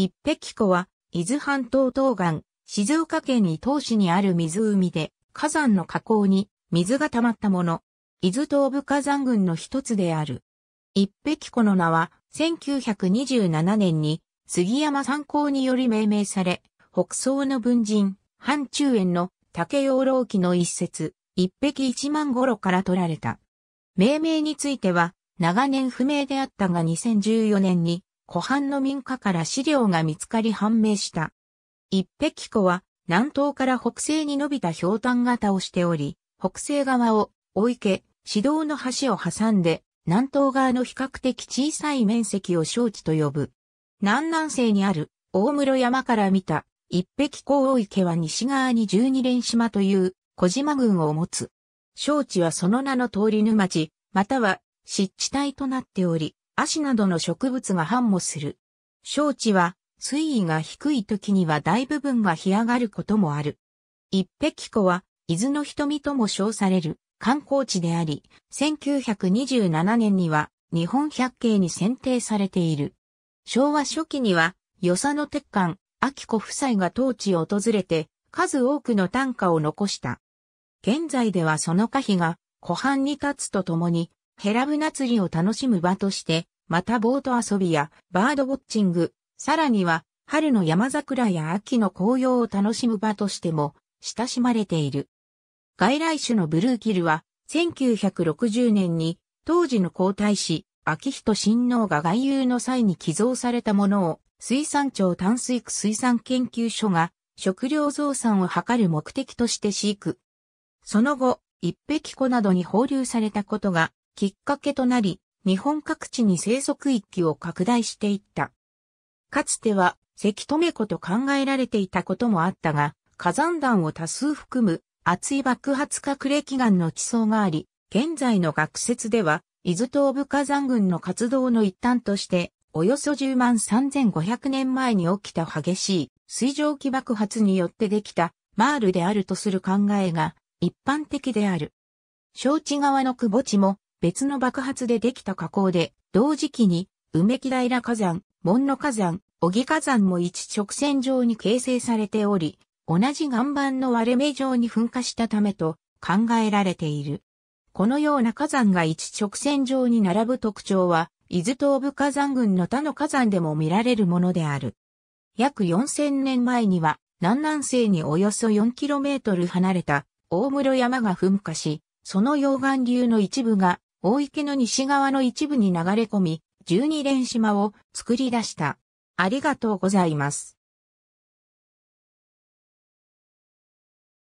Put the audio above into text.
一匹湖は、伊豆半島東岸、静岡県伊東市にある湖で、火山の河口に水が溜まったもの。伊豆東部火山群の一つである。一匹湖の名は、1927年に杉山参考により命名され、北総の文人、範中園の竹養老記の一節、一匹一万頃から取られた。命名については、長年不明であったが2014年に、湖畔の民家から資料が見つかり判明した。一碧湖は南東から北西に伸びた氷炭型をしており、北西側を大池、市道の橋を挟んで、南東側の比較的小さい面積を小地と呼ぶ。南南西にある大室山から見た一碧湖大池は西側に十二連島という小島群を持つ。小地はその名の通り沼地、または湿地帯となっており、足などの植物が繁茂する。小地は水位が低い時には大部分が干上がることもある。一碧湖は伊豆の瞳とも称される観光地であり、1927年には日本百景に選定されている。昭和初期には、与謝野鉄管、秋子夫妻が当地を訪れて、数多くの短歌を残した。現在ではその歌碑が湖畔に立つとともに、ヘラブナ釣りを楽しむ場として、またボート遊びやバードウォッチング、さらには春の山桜や秋の紅葉を楽しむ場としても親しまれている。外来種のブルーキルは1960年に当時の皇太子、秋人親王が外遊の際に寄贈されたものを水産庁淡水区水産研究所が食料増産を図る目的として飼育。その後、一匹子などに放流されたことがきっかけとなり、日本各地に生息域を拡大していった。かつては、関留湖と考えられていたこともあったが、火山弾を多数含む厚い爆発隠れ願の地層があり、現在の学説では、伊豆東部火山群の活動の一端として、およそ10万3500年前に起きた激しい水蒸気爆発によってできたマールであるとする考えが一般的である。承知側の窪地も別の爆発でできた火口で、同時期に、梅木平火山、門の火山、小木火山も一直線上に形成されており、同じ岩盤の割れ目状に噴火したためと考えられている。このような火山が一直線上に並ぶ特徴は、伊豆東部火山群の他の火山でも見られるものである。約4000年前には、南南西におよそ 4km 離れた大室山が噴火し、その溶岩流の一部が大池の西側の一部に流れ込み、十二連島を作り出した。ありがとうございます。